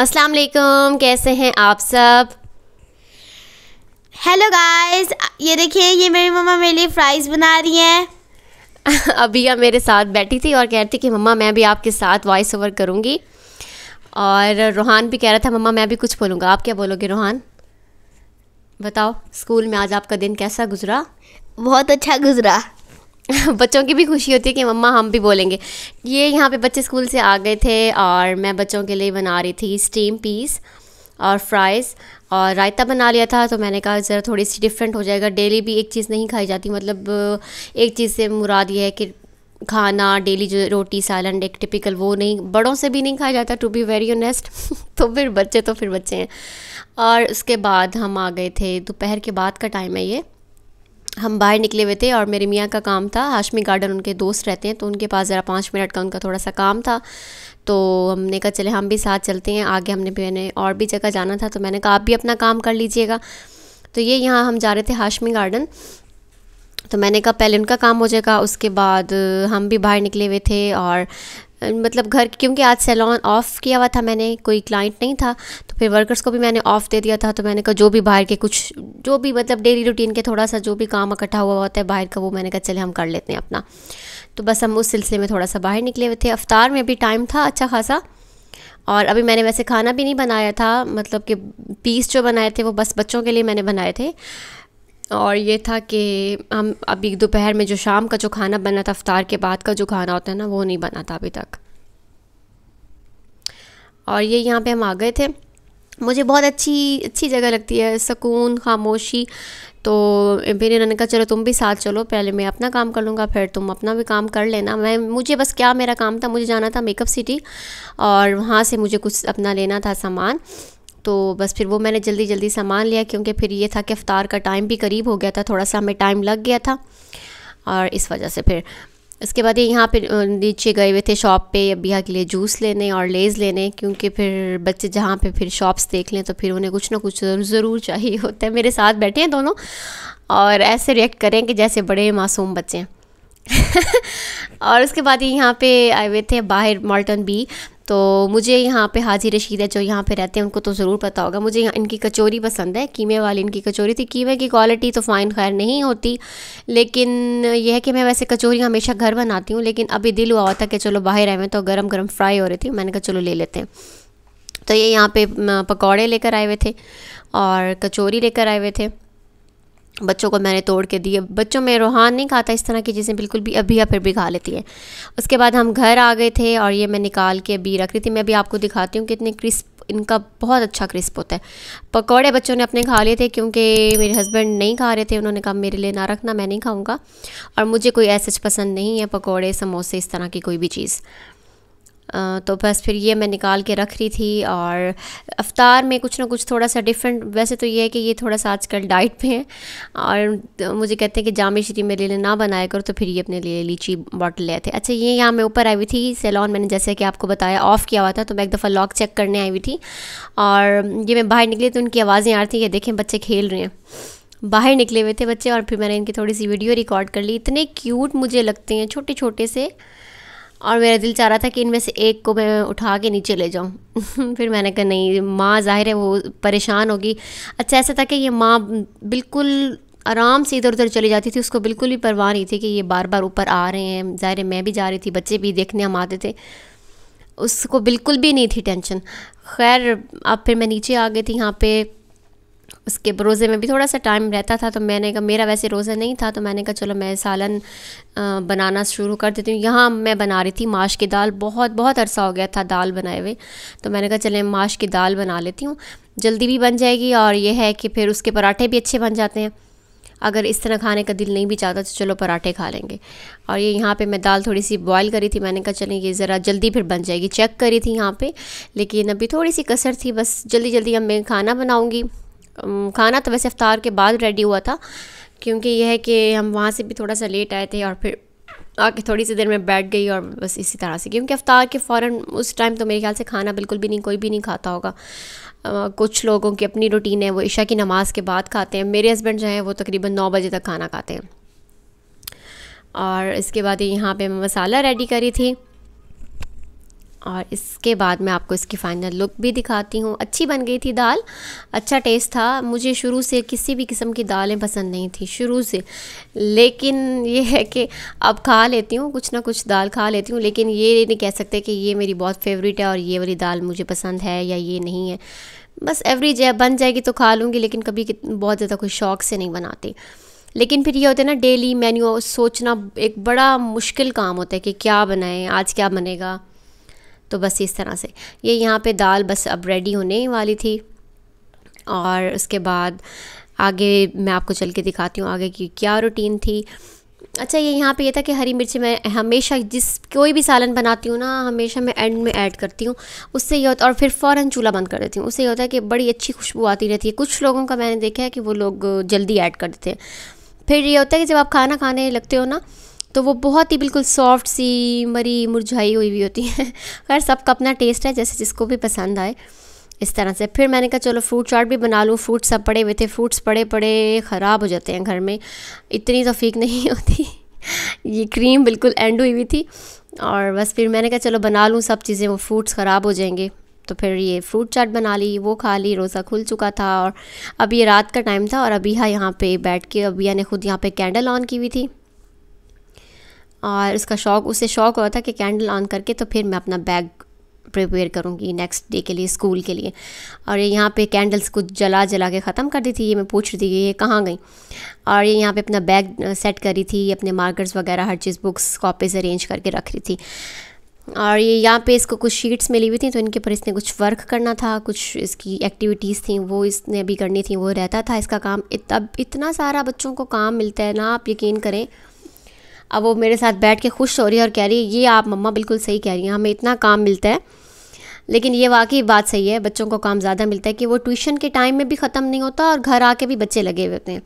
अस्सलाम वालेकुम कैसे हैं आप सब हेलो गाइस ये देखिए ये मेरी मम्मा मेरे लिए फ्राइज़ बना रही हैं अबिया मेरे साथ बैठी थी और कह रही थी कि मम्मा मैं भी आपके साथ वॉइस ओवर करूँगी और रोहान भी कह रहा था मम्मा मैं भी कुछ बोलूँगा आप क्या बोलोगे रोहान बताओ स्कूल में आज आपका दिन कैसा गुजरा बहुत अच्छा गुजरा बच्चों की भी खुशी होती है कि मम्मा हम भी बोलेंगे ये यहाँ पे बच्चे स्कूल से आ गए थे और मैं बच्चों के लिए बना रही थी स्टीम पीस और फ्राइज़ और रायता बना लिया था तो मैंने कहा ज़रा थोड़ी सी डिफरेंट हो जाएगा डेली भी एक चीज़ नहीं खाई जाती मतलब एक चीज़ से मुराद ये है कि खाना डेली जो रोटी सालन एक टिपिकल वो नहीं बड़ों से भी नहीं खाया जाता टू बी वेरी ऑनेस्ट तो फिर बच्चे तो फिर बच्चे हैं और उसके बाद हम आ गए थे दोपहर के बाद का टाइम है ये हम बाहर निकले हुए थे और मेरे मियाँ का काम था हाशमी गार्डन उनके दोस्त रहते हैं तो उनके पास ज़रा पाँच मिनट का उनका थोड़ा सा काम था तो हमने कहा चले हम भी साथ चलते हैं आगे हमने मैंने और भी जगह जाना था तो मैंने कहा आप भी अपना काम कर लीजिएगा तो ये यहाँ हम जा रहे थे हाशमी गार्डन तो मैंने कहा पहले उनका काम हो जाएगा उसके बाद हम भी बाहर निकले हुए थे और मतलब घर क्योंकि आज सैलॉन ऑफ़ किया हुआ था मैंने कोई क्लाइंट नहीं था तो फिर वर्कर्स को भी मैंने ऑफ़ दे दिया था तो मैंने कहा जो भी बाहर के कुछ जो भी मतलब डेली रूटीन के थोड़ा सा जो भी काम इकट्ठा हुआ होता है बाहर का वो मैंने कहा चले हम कर लेते हैं अपना तो बस हम उस सिलसिले में थोड़ा सा बाहर निकले हुए थे अफ्तार में भी टाइम था अच्छा खासा और अभी मैंने वैसे खाना भी नहीं बनाया था मतलब कि पीस जो बनाए थे वो बस बच्चों के लिए मैंने बनाए थे और ये था कि हम अभी दोपहर में जो शाम का जो खाना बना था अफ्तार के बाद का जो खाना होता है ना वो नहीं बना था अभी तक और ये यहाँ पे हम आ गए थे मुझे बहुत अच्छी अच्छी जगह लगती है सुकून खामोशी तो फिर इन्होंने कहा चलो तुम भी साथ चलो पहले मैं अपना काम कर लूँगा फिर तुम अपना भी काम कर लेना मैं मुझे बस क्या मेरा काम था मुझे जाना था मेकअप सिटी और वहाँ से मुझे कुछ अपना लेना था सामान तो बस फिर वो मैंने जल्दी जल्दी सामान लिया क्योंकि फिर ये था कि अफ्तार का टाइम भी करीब हो गया था थोड़ा सा हमें टाइम लग गया था और इस वजह से फिर इसके बाद ये यहाँ पर नीचे गए हुए थे शॉप पे बिया के लिए जूस लेने और लेज़ लेने क्योंकि फिर बच्चे जहाँ पे फिर शॉप्स देख लें तो फिर उन्हें कुछ ना कुछ ज़रूर चाहिए होता है मेरे साथ बैठे हैं दोनों और ऐसे रिएक्ट करें कि जैसे बड़े मासूम बच्चे हैं और उसके बाद ये यहाँ पे आए हुए थे बाहर मॉल्टन बी तो मुझे यहाँ पे हाजी रशीद है जो यहाँ पे रहते हैं उनको तो ज़रूर पता होगा मुझे यहाँ इनकी कचौरी पसंद है कीमे वाली इनकी कचौरी थी कीमे की क्वालिटी तो फ़ाइन खैर नहीं होती लेकिन यह है कि मैं वैसे कचौरी हमेशा घर बनाती हूँ लेकिन अभी दिल हुआ था कि चलो बाहर आए हुए तो गर्म गर्म फ्राई हो रही थी मैंने कहा चलो ले लेते हैं तो ये यहाँ पे पकौड़े लेकर आए हुए थे और कचौरी लेकर आए हुए थे बच्चों को मैंने तोड़ के दिए बच्चों में रूहान नहीं खाता इस तरह की चीज़ें बिल्कुल भी अभी या फिर भी खा लेती है उसके बाद हम घर आ गए थे और ये मैं निकाल के अभी रख रही थी मैं अभी आपको दिखाती हूँ कि इतने क्रिस्प इनका बहुत अच्छा क्रिस्प होता है पकौड़े बच्चों ने अपने खा लिए थे क्योंकि मेरे हस्बैंड नहीं खा रहे थे उन्होंने कहा मेरे लिए ना रखना मैं नहीं खाऊँगा और मुझे कोई ऐसा पसंद नहीं है पकौड़े समोसे इस तरह की कोई भी चीज़ तो बस फिर ये मैं निकाल के रख रही थी और अफ्तार में कुछ ना कुछ थोड़ा सा डिफरेंट वैसे तो ये है कि ये थोड़ा सा आजकल डाइट पे हैं और मुझे कहते हैं कि जाम श्री मेरे लिए ना बनाया करो तो फिर ये अपने लिए लीची बॉटल ले थे अच्छा ये यहाँ मैं ऊपर आई हुई थी सैलॉन मैंने जैसे कि आपको बताया ऑफ़ किया हुआ था तो मैं एक दफ़ा लॉक चेक करने आई हुई थी और ये मैं बाहर निकली तो उनकी आवाज़ें आ रही थी ये देखें बच्चे खेल रहे हैं बाहर निकले हुए थे बच्चे और फिर मैंने इनकी थोड़ी सी वीडियो रिकॉर्ड कर ली इतने क्यूट मुझे लगते हैं छोटे छोटे से और मेरा दिल चाह रहा था कि इनमें से एक को मैं उठा के नीचे ले जाऊँ फिर मैंने कहा नहीं माँ ज़ाहिर है वो परेशान होगी अच्छा ऐसा था कि ये माँ बिल्कुल आराम से इधर उधर चली जाती थी उसको बिल्कुल भी परवाह नहीं थी कि ये बार बार ऊपर आ रहे हैं ज़ाहिर है मैं भी जा रही थी बच्चे भी देखने हम आते थे उसको बिल्कुल भी नहीं थी टेंशन खैर अब फिर मैं नीचे आ गई थी यहाँ पे उसके रोज़े में भी थोड़ा सा टाइम रहता था तो मैंने कहा मेरा वैसे रोज़ा नहीं था तो मैंने कहा चलो मैं सालन बनाना शुरू कर देती हूँ यहाँ मैं बना रही थी माश की दाल बहुत बहुत अरसा हो गया था दाल बनाए हुए तो मैंने कहा चले माश की दाल बना लेती हूँ जल्दी भी बन जाएगी और यह है कि फिर उसके पराठे भी अच्छे बन जाते हैं अगर इस तरह खाने का दिल नहीं भी चाहता तो चलो पराठे खा लेंगे और ये यहाँ पे मैं दाल थोड़ी सी बॉईल करी थी मैंने कहा चलें ये ज़रा जल्दी फिर बन जाएगी चेक करी थी यहाँ पे लेकिन अभी थोड़ी सी कसर थी बस जल्दी जल्दी अब मैं खाना बनाऊँगी खाना तो वैसे अफ्तार के बाद रेडी हुआ था क्योंकि यह है कि हम वहाँ से भी थोड़ा सा लेट आए थे और फिर आके थोड़ी सी देर में बैठ गई और बस इसी तरह से क्योंकि अफ्तार के फ़ौर उस टाइम तो मेरे ख्याल से खाना बिल्कुल भी नहीं कोई भी नहीं खाता होगा आ, कुछ लोगों की अपनी रूटीन है वो ईशा की नमाज़ के बाद खाते हैं मेरे हस्बैंड जो हैं वो तकरीबन नौ बजे तक खाना खाते हैं और इसके बाद यहाँ पर मैं मसाला रेडी करी थी और इसके बाद मैं आपको इसकी फाइनल लुक भी दिखाती हूँ अच्छी बन गई थी दाल अच्छा टेस्ट था मुझे शुरू से किसी भी किस्म की दालें पसंद नहीं थी शुरू से लेकिन ये है कि अब खा लेती हूँ कुछ ना कुछ दाल खा लेती हूँ लेकिन ये नहीं कह सकते कि ये मेरी बहुत फेवरेट है और ये वाली दाल मुझे पसंद है या ये नहीं है बस एवरेज है बन जाएगी तो खा लूँगी लेकिन कभी बहुत ज़्यादा कोई शौक़ से नहीं बनाती लेकिन फिर ये होता है ना डेली मेन्यू सोचना एक बड़ा मुश्किल काम होता है कि क्या बनाएं आज क्या बनेगा तो बस इस तरह से ये यहाँ पे दाल बस अब रेडी होने ही वाली थी और उसके बाद आगे मैं आपको चल के दिखाती हूँ आगे की क्या रूटीन थी अच्छा ये यहाँ पे ये था कि हरी मिर्च मैं हमेशा जिस कोई भी सालन बनाती हूँ ना हमेशा मैं एंड में ऐड करती हूँ उससे ये होता और फिर फ़ौरन चूल्हा बंद कर देती हूँ उससे ये होता है कि बड़ी अच्छी खुशबू आती रहती है कुछ लोगों का मैंने देखा है कि वो लोग जल्दी ऐड कर देते हैं फिर ये होता है कि जब आप खाना खाने लगते हो ना तो वो बहुत ही बिल्कुल सॉफ्ट सी मरी मुरझाई हुई हुई होती है खैर सबका अपना टेस्ट है जैसे जिसको भी पसंद आए इस तरह से फिर मैंने कहा चलो फ्रूट चाट भी बना लूँ फ्रूट सब पड़े हुए थे फ्रूट्स पड़े पड़े ख़राब हो जाते हैं घर में इतनी तफीक तो नहीं होती ये क्रीम बिल्कुल एंड हुई हुई थी और बस फिर मैंने कहा चलो बना लूँ सब चीज़ें वो फ्रूट्स ख़राब हो जाएंगे तो फिर ये फ्रूट चाट बना ली वो खा ली रोज़ा खुल चुका था और अब ये रात का टाइम था और अबिया हाँ, यहाँ पे बैठ के अबिया ने खुद यहाँ पे कैंडल ऑन की हुई थी और इसका शौक उसे शौक हुआ था कि कैंडल ऑन करके तो फिर मैं अपना बैग प्रिपेयर करूँगी नेक्स्ट डे के लिए स्कूल के लिए और ये यहाँ पे कैंडल्स को जला जला के ख़त्म कर दी थी ये मैं पूछ रही थी ये कहाँ गई और ये यहाँ पे अपना बैग सेट करी थी अपने मार्कर्स वगैरह हर चीज़ बुक्स कॉपीज़ अरेंज करके रख रही थी और ये यहाँ पे इसको कुछ शीट्स मिली हुई थी तो इनके ऊपर इसने कुछ वर्क करना था कुछ इसकी एक्टिविटीज़ थी वो इसने अभी करनी थी वो रहता था इसका काम तब इतना सारा बच्चों को काम मिलता है ना आप यकीन करें अब वो मेरे साथ बैठ के खुश हो रही है और कह रही है ये आप मम्मा बिल्कुल सही कह रही हैं हमें इतना काम मिलता है लेकिन ये वाकई बात सही है बच्चों को काम ज़्यादा मिलता है कि वो ट्यूशन के टाइम में भी ख़त्म नहीं होता और घर आके भी बच्चे लगे हुए होते हैं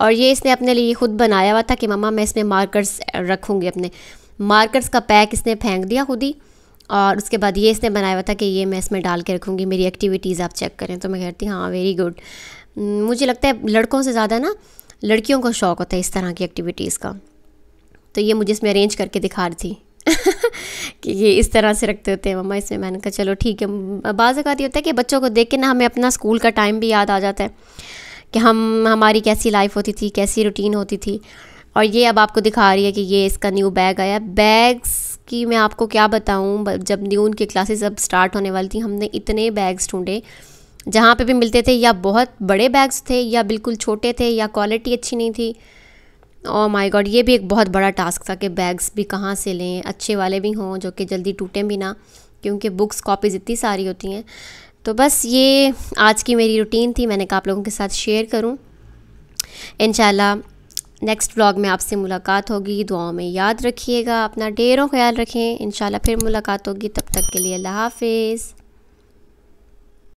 और ये इसने अपने लिए खुद बनाया हुआ था कि मम्मा मैं इसमें मार्कर्स रखूँगी अपने मार्कर्स का पैक इसने फेंक दिया खुद ही और उसके बाद ये इसने बनाया हुआ था कि ये मैं इसमें डाल के रखूँगी मेरी एक्टिविटीज़ आप चेक करें तो मैं कहती हाँ वेरी गुड मुझे लगता है लड़कों से ज़्यादा ना लड़कियों को शौक़ होता है इस तरह की एक्टिविटीज़ का तो ये मुझे इसमें अरेंज करके दिखा रही थी कि ये इस तरह से रखते होते हैं मम्मा इसमें मैंने कहा चलो ठीक है बाज़ ये होता है कि बच्चों को देख के ना हमें अपना स्कूल का टाइम भी याद आ जाता है कि हम हमारी कैसी लाइफ होती थी कैसी रूटीन होती थी और ये अब आपको दिखा रही है कि ये इसका न्यू बैग आया बैग्स की मैं आपको क्या बताऊँ जब न्यू उनकी क्लासेस अब स्टार्ट होने वाली थी हमने इतने बैग्स ढूँढे जहाँ पे भी मिलते थे या बहुत बड़े बैग्स थे या बिल्कुल छोटे थे या क्वालिटी अच्छी नहीं थी ओ माई गॉड ये भी एक बहुत बड़ा टास्क था कि बैग्स भी कहाँ से लें अच्छे वाले भी हों जो कि जल्दी टूटें भी ना क्योंकि बुक्स कॉपीज़ इतनी सारी होती हैं तो बस ये आज की मेरी रूटीन थी मैंने कहा आप लोगों के साथ शेयर करूँ इन नेक्स्ट व्लॉग में आपसे मुलाकात होगी दुआओं में याद रखिएगा अपना ढेरों ख्याल रखें इन फिर मुलाकात होगी तब तक के लिए अल्लाह हाफिज़